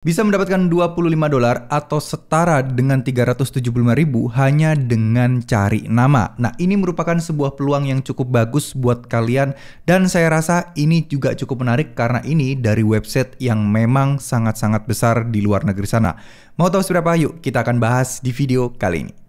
Bisa mendapatkan 25 dolar atau setara dengan 375 ribu hanya dengan cari nama. Nah ini merupakan sebuah peluang yang cukup bagus buat kalian dan saya rasa ini juga cukup menarik karena ini dari website yang memang sangat-sangat besar di luar negeri sana. Mau tahu seberapa? Yuk kita akan bahas di video kali ini.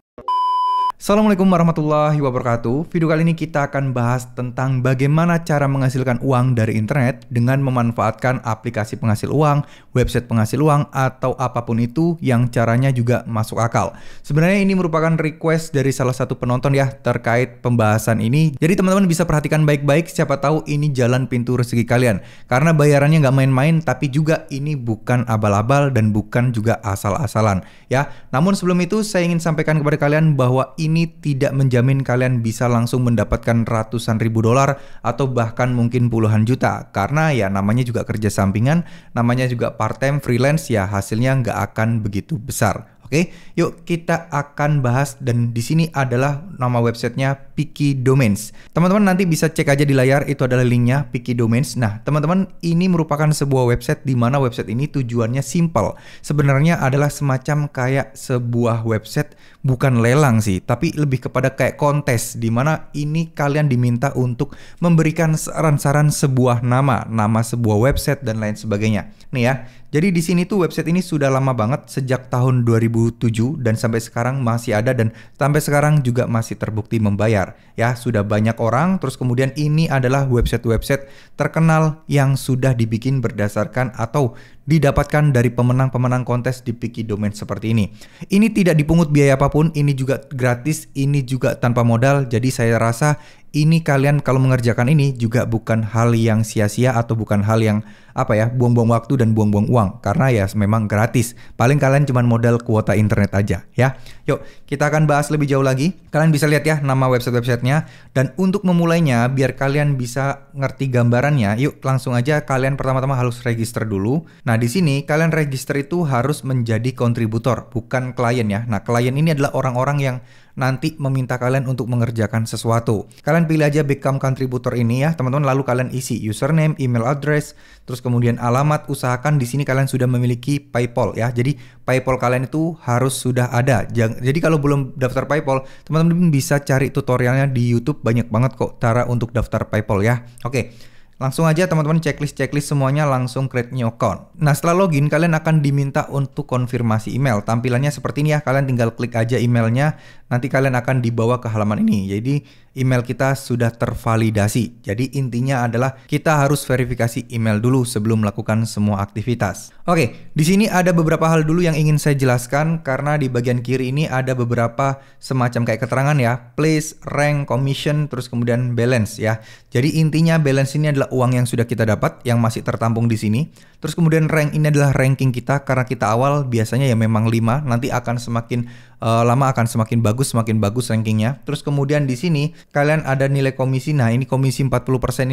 Assalamualaikum warahmatullahi wabarakatuh. Video kali ini kita akan bahas tentang bagaimana cara menghasilkan uang dari internet dengan memanfaatkan aplikasi penghasil uang, website penghasil uang, atau apapun itu yang caranya juga masuk akal. Sebenarnya ini merupakan request dari salah satu penonton ya terkait pembahasan ini. Jadi teman-teman bisa perhatikan baik-baik, siapa tahu ini jalan pintu rezeki kalian. Karena bayarannya nggak main-main, tapi juga ini bukan abal-abal dan bukan juga asal-asalan ya. Namun sebelum itu saya ingin sampaikan kepada kalian bahwa ini ini tidak menjamin kalian bisa langsung mendapatkan ratusan ribu dolar atau bahkan mungkin puluhan juta karena ya namanya juga kerja sampingan, namanya juga part time freelance ya hasilnya nggak akan begitu besar. Oke, yuk kita akan bahas dan di sini adalah nama websitenya Piki Domains. Teman-teman nanti bisa cek aja di layar itu adalah linknya Piki Domains. Nah, teman-teman ini merupakan sebuah website di mana website ini tujuannya simple. Sebenarnya adalah semacam kayak sebuah website bukan lelang sih, tapi lebih kepada kayak kontes di mana ini kalian diminta untuk memberikan saran-saran sebuah nama, nama sebuah website dan lain sebagainya. Nih ya, jadi di sini tuh website ini sudah lama banget sejak tahun 2007 dan sampai sekarang masih ada dan sampai sekarang juga masih terbukti membayar. Ya, sudah banyak orang terus kemudian ini adalah website-website terkenal yang sudah dibikin berdasarkan atau didapatkan dari pemenang-pemenang kontes di Piki Domain seperti ini. Ini tidak dipungut biaya apapun, ini juga gratis, ini juga tanpa modal. Jadi saya rasa ini kalian kalau mengerjakan ini juga bukan hal yang sia-sia atau bukan hal yang apa ya buang-buang waktu dan buang-buang uang karena ya memang gratis. Paling kalian cuma modal kuota internet aja ya. Yuk kita akan bahas lebih jauh lagi. Kalian bisa lihat ya nama website-websitenya dan untuk memulainya biar kalian bisa ngerti gambarannya. Yuk langsung aja kalian pertama-tama harus register dulu. Nah di sini kalian register itu harus menjadi kontributor bukan klien ya. Nah klien ini adalah orang-orang yang nanti meminta kalian untuk mengerjakan sesuatu. Kalian pilih aja become contributor ini ya, teman-teman. Lalu kalian isi username, email address, terus kemudian alamat. Usahakan di sini kalian sudah memiliki PayPal ya. Jadi PayPal kalian itu harus sudah ada. Jadi kalau belum daftar PayPal, teman-teman bisa cari tutorialnya di YouTube banyak banget kok cara untuk daftar PayPal ya. Oke. Langsung aja teman-teman checklist-checklist semuanya langsung create new account. Nah setelah login kalian akan diminta untuk konfirmasi email. Tampilannya seperti ini ya, kalian tinggal klik aja emailnya, nanti kalian akan dibawa ke halaman ini. Jadi email kita sudah tervalidasi. Jadi intinya adalah kita harus verifikasi email dulu sebelum melakukan semua aktivitas. Oke, di sini ada beberapa hal dulu yang ingin saya jelaskan karena di bagian kiri ini ada beberapa semacam kayak keterangan ya, place, rank, commission, terus kemudian balance ya. Jadi intinya balance ini adalah uang yang sudah kita dapat yang masih tertampung di sini. Terus kemudian rank ini adalah ranking kita karena kita awal biasanya ya memang 5, nanti akan semakin uh, lama akan semakin bagus, semakin bagus rankingnya. Terus kemudian di sini kalian ada nilai komisi. Nah, ini komisi 40%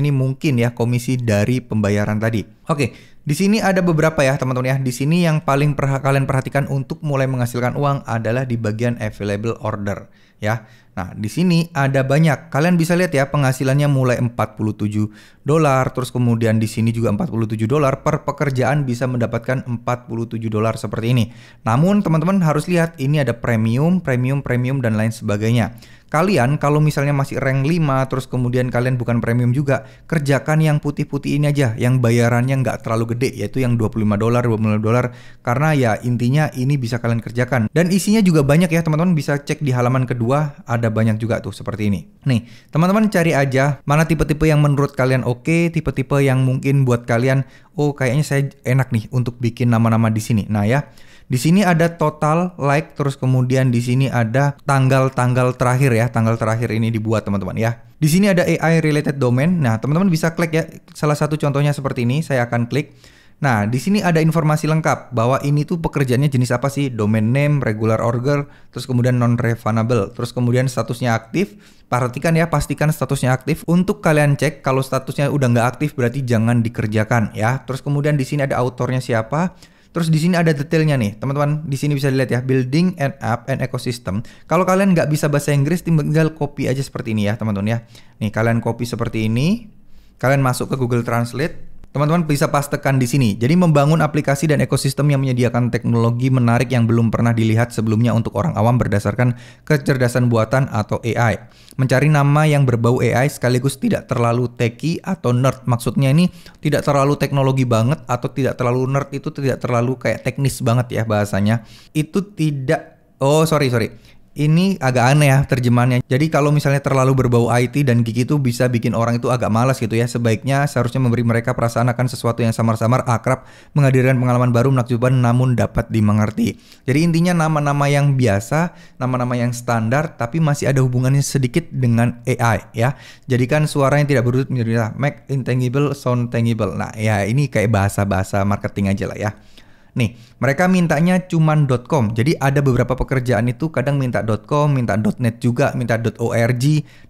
ini mungkin ya komisi dari pembayaran tadi. Oke, di sini ada beberapa ya teman-teman ya. Di sini yang paling perha kalian perhatikan untuk mulai menghasilkan uang adalah di bagian available order ya. Nah, di sini ada banyak. Kalian bisa lihat ya penghasilannya mulai 47 dolar, terus kemudian di sini juga 47 dolar per pekerjaan bisa mendapatkan 47 dolar seperti ini. Namun teman-teman harus lihat ini ada premium, premium, premium dan lain sebagainya. Kalian kalau misalnya masih rank 5 terus kemudian kalian bukan premium juga, kerjakan yang putih-putih ini aja yang bayarannya nggak terlalu gede yaitu yang 25 dolar, 25 dolar karena ya intinya ini bisa kalian kerjakan. Dan isinya juga banyak ya teman-teman bisa cek di halaman kedua ada ada banyak juga tuh seperti ini. Nih, teman-teman cari aja mana tipe-tipe yang menurut kalian oke, okay, tipe-tipe yang mungkin buat kalian, oh kayaknya saya enak nih untuk bikin nama-nama di sini. Nah ya, di sini ada total like, terus kemudian di sini ada tanggal-tanggal terakhir ya, tanggal terakhir ini dibuat teman-teman ya. Di sini ada AI related domain. Nah, teman-teman bisa klik ya. Salah satu contohnya seperti ini, saya akan klik. Nah, di sini ada informasi lengkap bahwa ini tuh pekerjaannya jenis apa sih? Domain name, regular order, terus kemudian non-refundable, terus kemudian statusnya aktif. Perhatikan ya, pastikan statusnya aktif. Untuk kalian cek, kalau statusnya udah nggak aktif berarti jangan dikerjakan ya. Terus kemudian di sini ada autornya siapa, Terus di sini ada detailnya nih, teman-teman. Di sini bisa dilihat ya, building and app and ecosystem. Kalau kalian nggak bisa bahasa Inggris, tinggal copy aja seperti ini ya, teman-teman ya. Nih, kalian copy seperti ini. Kalian masuk ke Google Translate. Teman-teman bisa pastekan di sini. Jadi membangun aplikasi dan ekosistem yang menyediakan teknologi menarik yang belum pernah dilihat sebelumnya untuk orang awam berdasarkan kecerdasan buatan atau AI. Mencari nama yang berbau AI sekaligus tidak terlalu techy atau nerd. Maksudnya ini tidak terlalu teknologi banget atau tidak terlalu nerd itu tidak terlalu kayak teknis banget ya bahasanya. Itu tidak Oh, sorry, sorry ini agak aneh ya terjemahannya. Jadi kalau misalnya terlalu berbau IT dan gigi itu bisa bikin orang itu agak malas gitu ya. Sebaiknya seharusnya memberi mereka perasaan akan sesuatu yang samar-samar akrab, menghadirkan pengalaman baru menakjubkan namun dapat dimengerti. Jadi intinya nama-nama yang biasa, nama-nama yang standar tapi masih ada hubungannya sedikit dengan AI ya. Jadikan suara yang tidak berurut menjadi make intangible sound tangible. Nah, ya ini kayak bahasa-bahasa marketing aja lah ya. Nih, mereka mintanya cuman .com. Jadi ada beberapa pekerjaan itu kadang minta .com, minta .net juga, minta .org.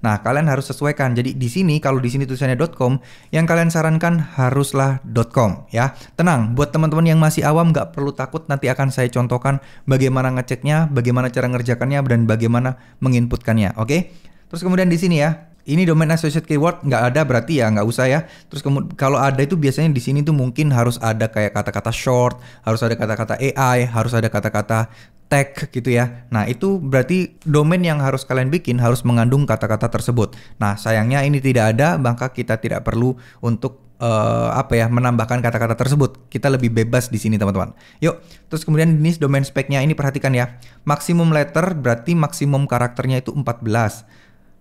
Nah, kalian harus sesuaikan. Jadi di sini kalau di sini tulisannya .com, yang kalian sarankan haruslah .com ya. Tenang, buat teman-teman yang masih awam nggak perlu takut nanti akan saya contohkan bagaimana ngeceknya, bagaimana cara ngerjakannya dan bagaimana menginputkannya, oke? Okay? Terus kemudian di sini ya, ini domain associate keyword nggak ada berarti ya nggak usah ya. Terus kalau ada itu biasanya di sini tuh mungkin harus ada kayak kata-kata short, harus ada kata-kata AI, harus ada kata-kata tag gitu ya. Nah, itu berarti domain yang harus kalian bikin harus mengandung kata-kata tersebut. Nah, sayangnya ini tidak ada, maka kita tidak perlu untuk uh, apa ya menambahkan kata-kata tersebut. Kita lebih bebas di sini teman-teman. Yuk, terus kemudian jenis domain speknya ini perhatikan ya. Maksimum letter berarti maksimum karakternya itu 14.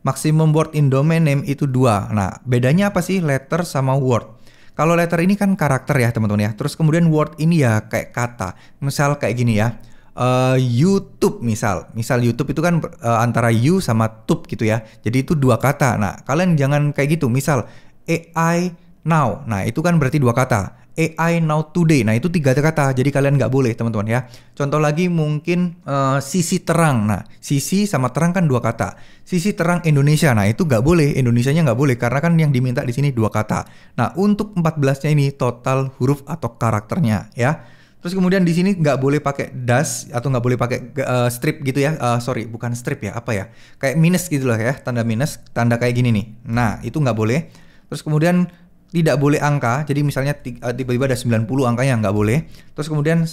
Maksimum word in domain name itu dua. Nah, bedanya apa sih letter sama word? Kalau letter ini kan karakter ya teman-teman ya. Terus kemudian word ini ya kayak kata. Misal kayak gini ya. Uh, YouTube misal, misal YouTube itu kan uh, antara you sama tube gitu ya. Jadi itu dua kata. Nah kalian jangan kayak gitu. Misal AI now. Nah itu kan berarti dua kata. AI now today. Nah itu tiga kata, jadi kalian nggak boleh teman-teman ya. Contoh lagi mungkin uh, sisi terang. Nah sisi sama terang kan dua kata. Sisi terang Indonesia, nah itu nggak boleh. Indonesia nya nggak boleh karena kan yang diminta di sini dua kata. Nah untuk 14-nya ini total huruf atau karakternya ya. Terus kemudian di sini nggak boleh pakai das atau nggak boleh pakai uh, strip gitu ya. Uh, sorry, bukan strip ya, apa ya? Kayak minus gitu lah ya, tanda minus, tanda kayak gini nih. Nah, itu nggak boleh. Terus kemudian tidak boleh angka. Jadi misalnya eh, tiba-tiba ada 90 angkanya nggak boleh. Terus kemudian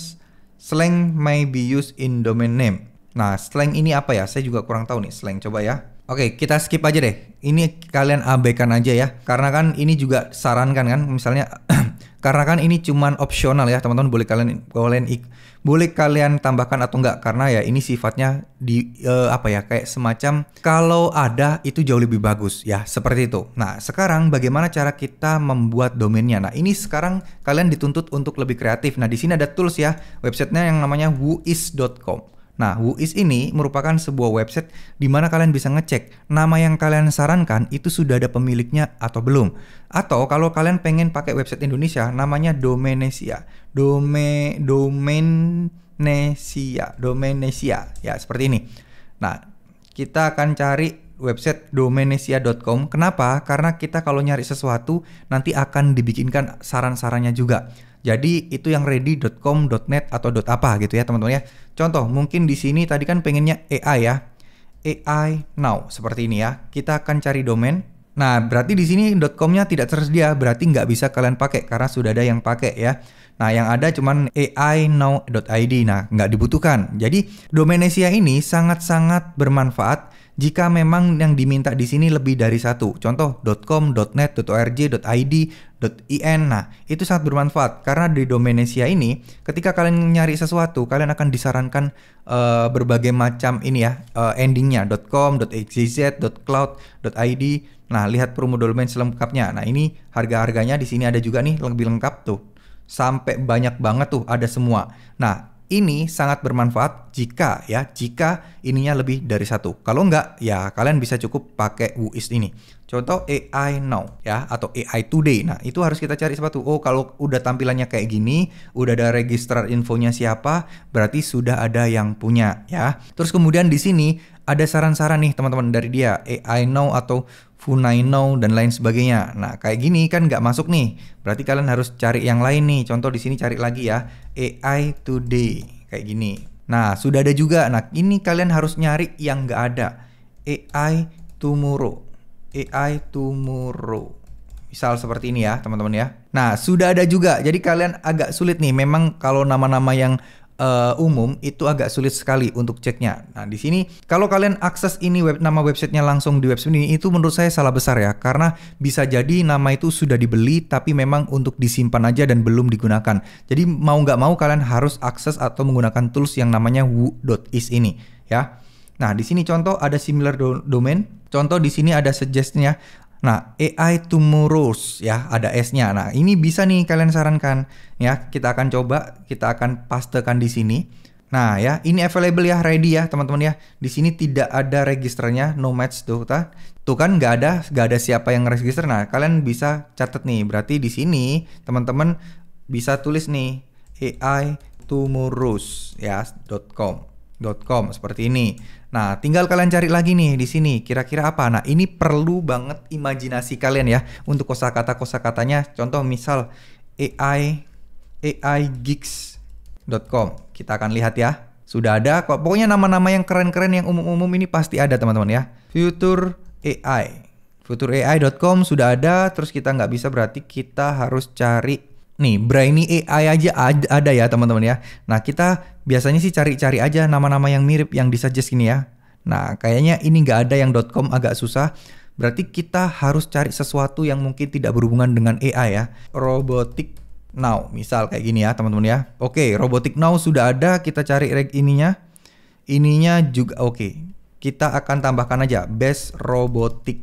slang may be used in domain name. Nah, slang ini apa ya? Saya juga kurang tahu nih slang. Coba ya. Oke, kita skip aja deh. Ini kalian abaikan aja ya. Karena kan ini juga sarankan kan misalnya karena kan ini cuman opsional ya, teman-teman boleh kalian kalian boleh kalian tambahkan atau enggak karena ya ini sifatnya di uh, apa ya kayak semacam kalau ada itu jauh lebih bagus ya seperti itu. Nah, sekarang bagaimana cara kita membuat domainnya? Nah, ini sekarang kalian dituntut untuk lebih kreatif. Nah, di sini ada tools ya, websitenya yang namanya whois.com. Nah, Whois ini merupakan sebuah website di mana kalian bisa ngecek nama yang kalian sarankan itu sudah ada pemiliknya atau belum. Atau kalau kalian pengen pakai website Indonesia, namanya Domenesia. Dome Domenesia, Domenesia. Ya, seperti ini. Nah, kita akan cari website domenesia.com. Kenapa? Karena kita kalau nyari sesuatu nanti akan dibikinkan saran-sarannya juga. Jadi itu yang ready.com, .net atau .apa gitu ya teman-teman ya. Contoh mungkin di sini tadi kan pengennya AI ya. AI now seperti ini ya. Kita akan cari domain. Nah, berarti di sini .com-nya tidak tersedia, berarti nggak bisa kalian pakai karena sudah ada yang pakai ya. Nah, yang ada cuman AI now.id. Nah, nggak dibutuhkan. Jadi, domainesia ini sangat-sangat bermanfaat jika memang yang diminta di sini lebih dari satu. Contoh .com, .net, .org, .id, .in. Nah, itu sangat bermanfaat karena di Dominesia ini ketika kalian nyari sesuatu, kalian akan disarankan uh, berbagai macam ini ya, uh, endingnya .com, .xyz, .cloud, .id. Nah, lihat promo domain selengkapnya. Nah, ini harga-harganya di sini ada juga nih lebih lengkap tuh. Sampai banyak banget tuh ada semua. Nah, ini sangat bermanfaat jika ya jika ininya lebih dari satu. Kalau enggak ya kalian bisa cukup pakai WUIS ini. Contoh AI now ya atau AI today. Nah, itu harus kita cari sepatu. Oh, kalau udah tampilannya kayak gini, udah ada register infonya siapa, berarti sudah ada yang punya ya. Terus kemudian di sini ada saran-saran nih teman-teman dari dia AI now atau Funai now dan lain sebagainya. Nah, kayak gini kan nggak masuk nih. Berarti kalian harus cari yang lain nih. Contoh di sini cari lagi ya AI today kayak gini. Nah, sudah ada juga. Nah, ini kalian harus nyari yang nggak ada AI tomorrow AI tomorrow. Misal seperti ini ya, teman-teman ya. Nah, sudah ada juga. Jadi kalian agak sulit nih. Memang kalau nama-nama yang uh, umum itu agak sulit sekali untuk ceknya. Nah di sini kalau kalian akses ini web nama websitenya langsung di website ini itu menurut saya salah besar ya karena bisa jadi nama itu sudah dibeli tapi memang untuk disimpan aja dan belum digunakan. Jadi mau nggak mau kalian harus akses atau menggunakan tools yang namanya wu.is ini ya. Nah, di sini contoh ada similar do domain. Contoh di sini ada suggestnya. Nah, AI tomorrow's ya, ada S-nya. Nah, ini bisa nih kalian sarankan ya. Kita akan coba, kita akan pastekan di sini. Nah, ya, ini available ya, ready ya, teman-teman ya. Di sini tidak ada registernya, no match tuh, ta. Tuh kan nggak ada, nggak ada siapa yang register. Nah, kalian bisa catat nih. Berarti di sini teman-teman bisa tulis nih AI tomorrow's ya .com com seperti ini. Nah, tinggal kalian cari lagi nih di sini kira-kira apa. Nah, ini perlu banget imajinasi kalian ya untuk kosakata kosakatanya. Contoh misal AI AI gigs.com. Kita akan lihat ya. Sudah ada kok. Pokoknya nama-nama yang keren-keren yang umum-umum ini pasti ada teman-teman ya. Future AI. Future com sudah ada, terus kita nggak bisa berarti kita harus cari Nih, Brainy AI aja ada ya teman-teman ya. Nah, kita biasanya sih cari-cari aja nama-nama yang mirip yang disuggest gini ya. Nah, kayaknya ini nggak ada yang .com agak susah. Berarti kita harus cari sesuatu yang mungkin tidak berhubungan dengan AI ya. Robotik Now, misal kayak gini ya teman-teman ya. Oke, robotik Now sudah ada, kita cari reg ininya. Ininya juga oke. Kita akan tambahkan aja Best robotik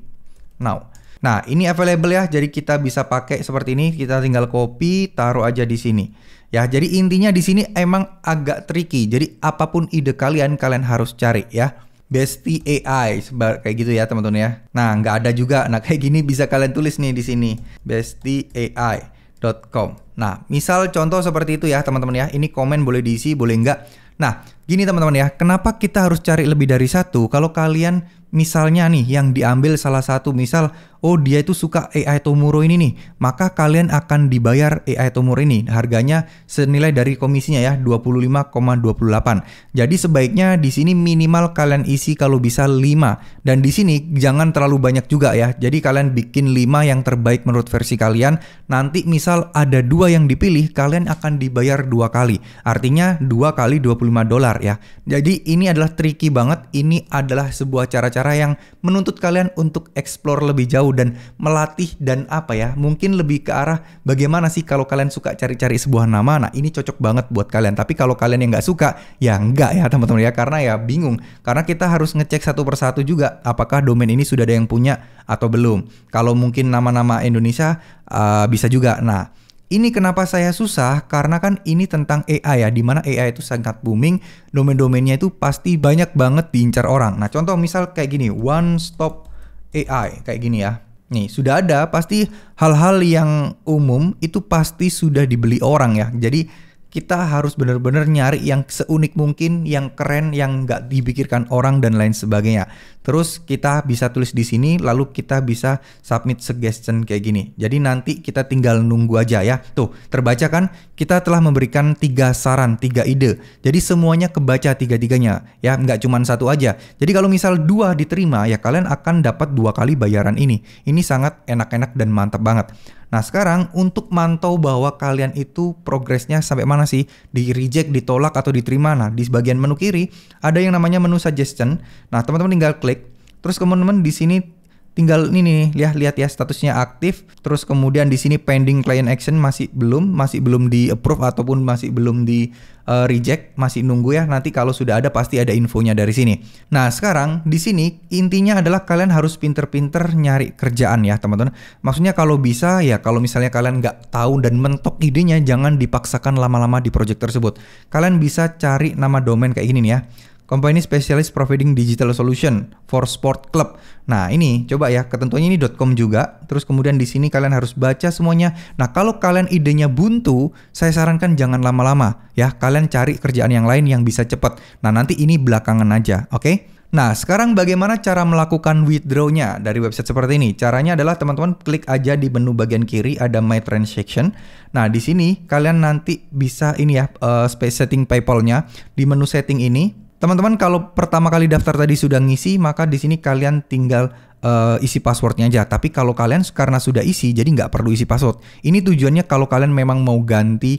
Now. Nah, ini available ya. Jadi kita bisa pakai seperti ini, kita tinggal copy, taruh aja di sini. Ya, jadi intinya di sini emang agak tricky. Jadi apapun ide kalian, kalian harus cari ya. besti AI kayak gitu ya teman-teman ya. Nah nggak ada juga. Nah kayak gini bisa kalian tulis nih di sini besti bestieai.com. Nah misal contoh seperti itu ya teman-teman ya. Ini komen boleh diisi boleh enggak Nah gini teman-teman ya. Kenapa kita harus cari lebih dari satu? Kalau kalian misalnya nih yang diambil salah satu misal oh dia itu suka AI Tomuro ini nih, maka kalian akan dibayar AI Tomuro ini. Harganya senilai dari komisinya ya, 25,28. Jadi sebaiknya di sini minimal kalian isi kalau bisa 5. Dan di sini jangan terlalu banyak juga ya. Jadi kalian bikin 5 yang terbaik menurut versi kalian. Nanti misal ada dua yang dipilih, kalian akan dibayar dua kali. Artinya dua kali 25 dolar ya. Jadi ini adalah tricky banget, ini adalah sebuah cara-cara yang menuntut kalian untuk explore lebih jauh dan melatih dan apa ya mungkin lebih ke arah bagaimana sih kalau kalian suka cari-cari sebuah nama nah ini cocok banget buat kalian tapi kalau kalian yang nggak suka ya nggak ya teman-teman ya karena ya bingung karena kita harus ngecek satu persatu juga apakah domain ini sudah ada yang punya atau belum kalau mungkin nama-nama Indonesia uh, bisa juga nah ini kenapa saya susah karena kan ini tentang AI ya dimana AI itu sangat booming domain-domainnya itu pasti banyak banget diincar orang nah contoh misal kayak gini one stop AI kayak gini ya. Nih, sudah ada pasti hal-hal yang umum itu pasti sudah dibeli orang ya. Jadi kita harus benar-benar nyari yang seunik mungkin, yang keren, yang nggak dipikirkan orang dan lain sebagainya. Terus kita bisa tulis di sini, lalu kita bisa submit suggestion kayak gini. Jadi nanti kita tinggal nunggu aja ya. Tuh, terbaca kan? Kita telah memberikan tiga saran, tiga ide. Jadi semuanya kebaca tiga-tiganya, ya nggak cuma satu aja. Jadi kalau misal dua diterima, ya kalian akan dapat dua kali bayaran ini. Ini sangat enak-enak dan mantap banget. Nah sekarang untuk mantau bahwa kalian itu progresnya sampai mana sih, di reject, ditolak, atau diterima. Nah di bagian menu kiri ada yang namanya menu suggestion. Nah teman-teman tinggal klik, terus teman-teman di sini tinggal ini nih lihat lihat ya statusnya aktif terus kemudian di sini pending client action masih belum masih belum di approve ataupun masih belum di uh, reject masih nunggu ya nanti kalau sudah ada pasti ada infonya dari sini nah sekarang di sini intinya adalah kalian harus pinter-pinter nyari kerjaan ya teman-teman maksudnya kalau bisa ya kalau misalnya kalian nggak tahu dan mentok idenya jangan dipaksakan lama-lama di project tersebut kalian bisa cari nama domain kayak gini nih ya Company spesialis Providing Digital Solution for Sport Club. Nah, ini coba ya, ketentuannya ini .com juga. Terus kemudian di sini kalian harus baca semuanya. Nah, kalau kalian idenya buntu, saya sarankan jangan lama-lama ya. Kalian cari kerjaan yang lain yang bisa cepat. Nah, nanti ini belakangan aja, oke? Okay? Nah, sekarang bagaimana cara melakukan withdraw-nya dari website seperti ini? Caranya adalah teman-teman klik aja di menu bagian kiri ada My Transaction. Nah, di sini kalian nanti bisa ini ya uh, space setting PayPal-nya di menu setting ini Teman-teman kalau pertama kali daftar tadi sudah ngisi, maka di sini kalian tinggal uh, isi passwordnya aja. Tapi kalau kalian karena sudah isi, jadi nggak perlu isi password. Ini tujuannya kalau kalian memang mau ganti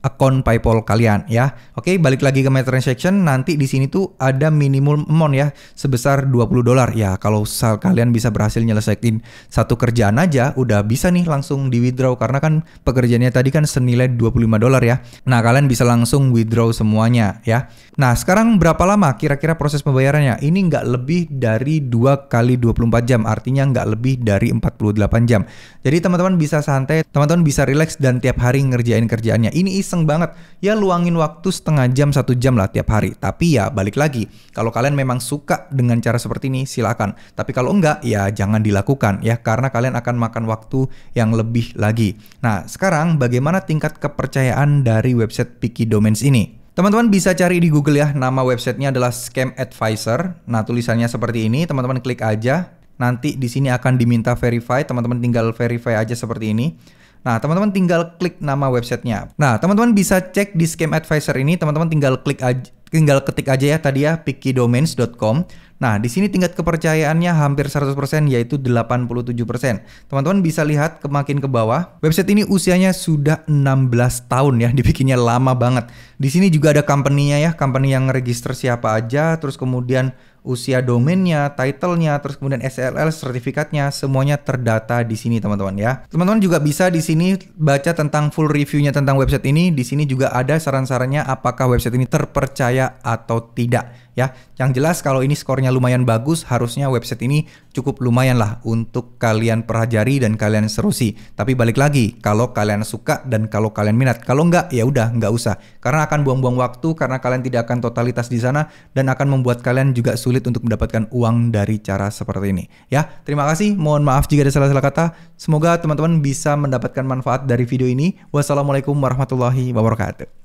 akun PayPal kalian ya. Oke, balik lagi ke transaction nanti di sini tuh ada minimum amount ya sebesar 20 dolar ya. Kalau sal kalian bisa berhasil nyelesain satu kerjaan aja udah bisa nih langsung di withdraw karena kan pekerjaannya tadi kan senilai 25 dolar ya. Nah, kalian bisa langsung withdraw semuanya ya. Nah, sekarang berapa lama kira-kira proses pembayarannya? Ini nggak lebih dari 2 kali 24 jam, artinya nggak lebih dari 48 jam. Jadi teman-teman bisa santai, teman-teman bisa rileks dan tiap hari ngerjain kerjaannya. Ini is iseng banget ya luangin waktu setengah jam satu jam lah tiap hari tapi ya balik lagi kalau kalian memang suka dengan cara seperti ini silakan tapi kalau enggak ya jangan dilakukan ya karena kalian akan makan waktu yang lebih lagi nah sekarang bagaimana tingkat kepercayaan dari website piki Domains ini Teman-teman bisa cari di Google ya, nama websitenya adalah Scam Advisor. Nah, tulisannya seperti ini, teman-teman klik aja. Nanti di sini akan diminta verify, teman-teman tinggal verify aja seperti ini. Nah, teman-teman tinggal klik nama websitenya. Nah, teman-teman bisa cek di Scam Advisor ini, teman-teman tinggal klik aja tinggal ketik aja ya tadi ya pickydomains.com. Nah, di sini tingkat kepercayaannya hampir 100% yaitu 87%. Teman-teman bisa lihat kemakin ke bawah, website ini usianya sudah 16 tahun ya, dibikinnya lama banget. Di sini juga ada company-nya ya, company yang register siapa aja, terus kemudian usia domainnya, titlenya, terus kemudian SLL, sertifikatnya, semuanya terdata di sini teman-teman ya. Teman-teman juga bisa di sini baca tentang full reviewnya tentang website ini. Di sini juga ada saran-sarannya apakah website ini terpercaya atau tidak ya. Yang jelas kalau ini skornya lumayan bagus, harusnya website ini cukup lumayan lah untuk kalian perhajari dan kalian serusi. Tapi balik lagi, kalau kalian suka dan kalau kalian minat, kalau enggak ya udah enggak usah. Karena akan buang-buang waktu, karena kalian tidak akan totalitas di sana dan akan membuat kalian juga sulit untuk mendapatkan uang dari cara seperti ini. Ya, terima kasih. Mohon maaf jika ada salah-salah kata. Semoga teman-teman bisa mendapatkan manfaat dari video ini. Wassalamualaikum warahmatullahi wabarakatuh.